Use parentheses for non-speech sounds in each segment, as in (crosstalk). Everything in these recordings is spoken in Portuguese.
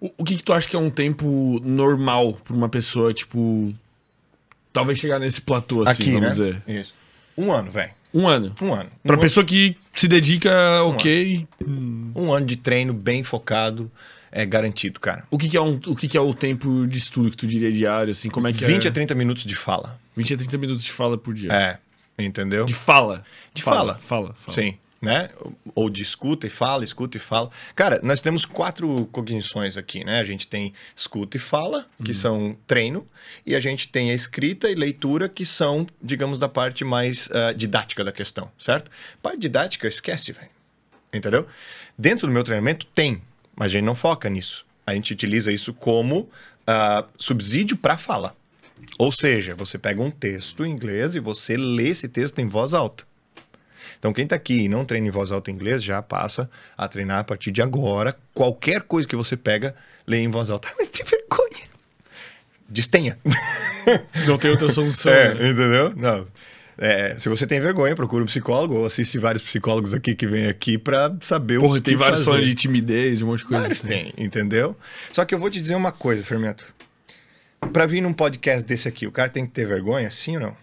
O, que, que tu acha que é um tempo normal pra uma pessoa, tipo. Talvez chegar nesse platô, assim, Aqui, vamos né? dizer. Isso. Um ano, velho. Um ano. Um ano. Um pra ano... pessoa que se dedica, um ok. Ano. Um ano de treino bem focado é garantido, cara. O que, que é, um, o que, que, é o tempo de estudo que tu diria diário, assim? Como é que 20 é? a 30 minutos de fala. 20 a 30 minutos de fala por dia. É. Entendeu? De fala. De fala. Fala. fala. fala. Sim né? Ou de escuta e fala, escuta e fala. Cara, nós temos quatro cognições aqui, né? A gente tem escuta e fala, que uhum. são treino, e a gente tem a escrita e leitura, que são, digamos, da parte mais uh, didática da questão, certo? Parte didática, esquece, velho. Entendeu? Dentro do meu treinamento tem, mas a gente não foca nisso. A gente utiliza isso como uh, subsídio para fala. Ou seja, você pega um texto em inglês e você lê esse texto em voz alta. Então, quem está aqui e não treina em voz alta em inglês já passa a treinar a partir de agora. Qualquer coisa que você pega, lê em voz alta. (laughs) mas tem vergonha. Destenha. (laughs) Não tem outra solução. é, né? entendeu? Não. É, se você tem vergonha, procura um psicólogo ou assiste vários psicólogos aqui que vêm aqui para saber Porra, o que tem vários de timidez, um monte de coisa. Vários assim. tem, entendeu? Só que eu vou te dizer uma coisa, Fermento. Para vir num podcast desse aqui, o cara tem que ter vergonha, sim ou não?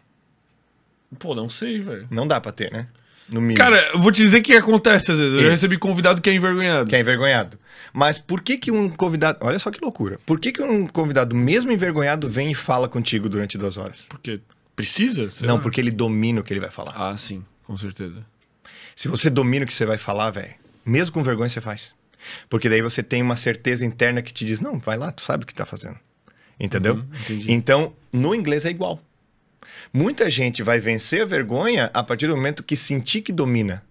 Pô, não sei, velho. Não dá pra ter, né? No mínimo. Cara, eu vou te dizer que acontece às vezes. Eu é. recebi convidado que é envergonhado. Que é envergonhado. Mas por que que um convidado... Olha só que loucura. Por que que um convidado, mesmo envergonhado, vem e fala contigo durante duas horas? Porque precisa? Não, porque ele domina o que ele vai falar. Ah, sim. Com certeza. Se você domina o que você vai falar, velho, mesmo com vergonha você faz. Porque daí você tem uma certeza interna que te diz, não, vai lá, tu sabe o que tá fazendo. Entendeu? Uhum, então, no inglês é igual. Muita gente vai vencer a vergonha a partir do momento que sentir que domina.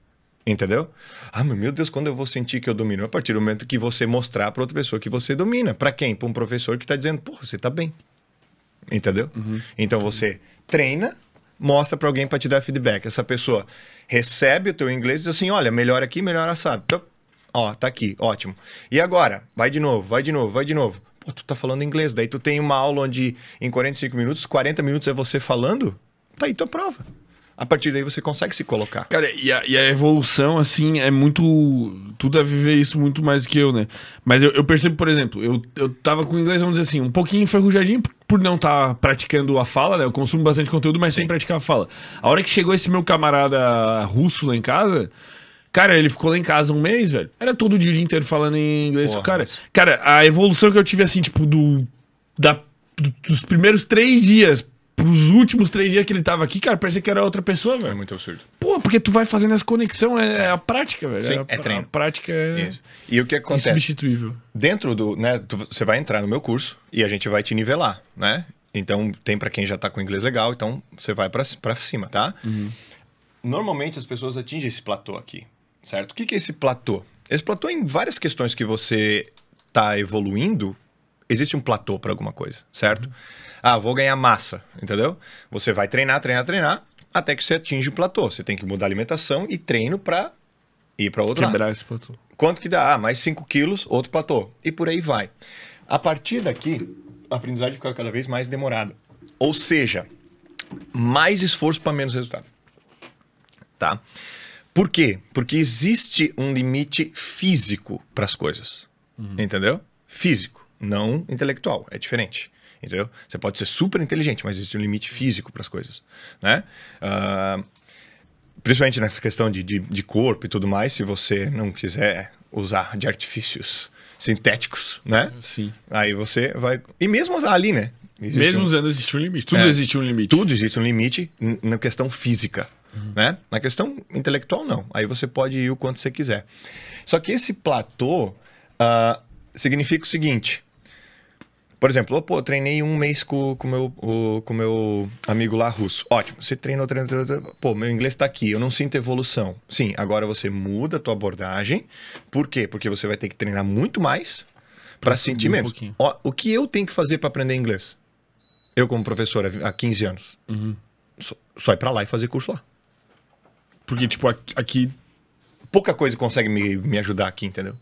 Entendeu? Ah, meu Deus, quando eu vou sentir que eu domino? A partir do momento que você mostrar para outra pessoa que você domina. Para quem? Para um professor que está dizendo, pô, você tá bem. Entendeu? Uhum. Então você treina, mostra para alguém para te dar feedback. Essa pessoa recebe o teu inglês e diz assim: olha, melhor aqui, melhor assado. Então, ó, tá aqui, ótimo. E agora? Vai de novo, vai de novo, vai de novo. Pô, tu tá falando inglês. Daí tu tem uma aula onde em 45 minutos, 40 minutos é você falando, tá aí tua prova. A partir daí você consegue se colocar. Cara, e a, e a evolução, assim, é muito. Tu deve viver isso muito mais que eu, né? Mas eu, eu, percebo, por exemplo, eu, eu tava com inglês, vamos dizer assim, um pouquinho enferrujadinho por não estar tá praticando a fala, né? Eu consumo bastante conteúdo, mas Sim. sem praticar a fala. A hora que chegou esse meu camarada russo lá em casa. Cara, ele ficou lá em casa um mês, velho. Era todo dia o dia inteiro falando em inglês cara. Cara, a evolução que eu tive, assim, tipo, do, da, do, dos primeiros três dias pros últimos três dias que ele tava aqui, cara, parecia que era outra pessoa, velho. É muito absurdo. Pô, porque tu vai fazendo essa conexão, é, é a prática, velho. Sim, é, é treino. A prática é Isso. E o que acontece? Insubstituível. Dentro do, né, você vai entrar no meu curso e a gente vai te nivelar, né? Então, tem para quem já tá com inglês legal, então você vai para cima, tá? Uhum. Normalmente as pessoas atingem esse platô aqui certo? O que, que é esse platô? Esse platô em várias questões que você está evoluindo, existe um platô para alguma coisa, certo? Uhum. Ah, vou ganhar massa, entendeu? Você vai treinar, treinar, treinar, até que você atinge o platô. Você tem que mudar alimentação e treino para ir para outro Quebrar lado. esse platô. Quanto que dá? Ah, mais 5 quilos, outro platô. E por aí vai. A partir daqui, a aprendizagem fica cada vez mais demorada. Ou seja, mais esforço para menos resultado. Tá? Por quê? Porque existe um limite físico para as coisas. Uhum. Entendeu? Físico, não intelectual. É diferente. Entendeu? Você pode ser super inteligente, mas existe um limite físico para as coisas. Né? Uh, principalmente nessa questão de, de, de corpo e tudo mais, se você não quiser usar de artifícios sintéticos, né? Sim. Aí você vai. E mesmo ali, né? Existe mesmo um... usando existe um limite. Tudo é. existe um limite. Tudo existe um limite na questão física. Uhum. Né? Na questão intelectual, não. Aí você pode ir o quanto você quiser. Só que esse platô uh, significa o seguinte. Por exemplo, pô, treinei um mês com, com meu, o com meu amigo lá russo. Ótimo, você treinou, treinou, treinou, pô, meu inglês tá aqui, eu não sinto evolução. Sim, agora você muda a tua abordagem. Por quê? Porque você vai ter que treinar muito mais para sentir menos. Um Ó, o que eu tenho que fazer para aprender inglês? Eu como professor há 15 anos. Uhum. Só, só ir para lá e fazer curso lá. Porque, tipo, aqui. Pouca coisa consegue me, me ajudar aqui, entendeu?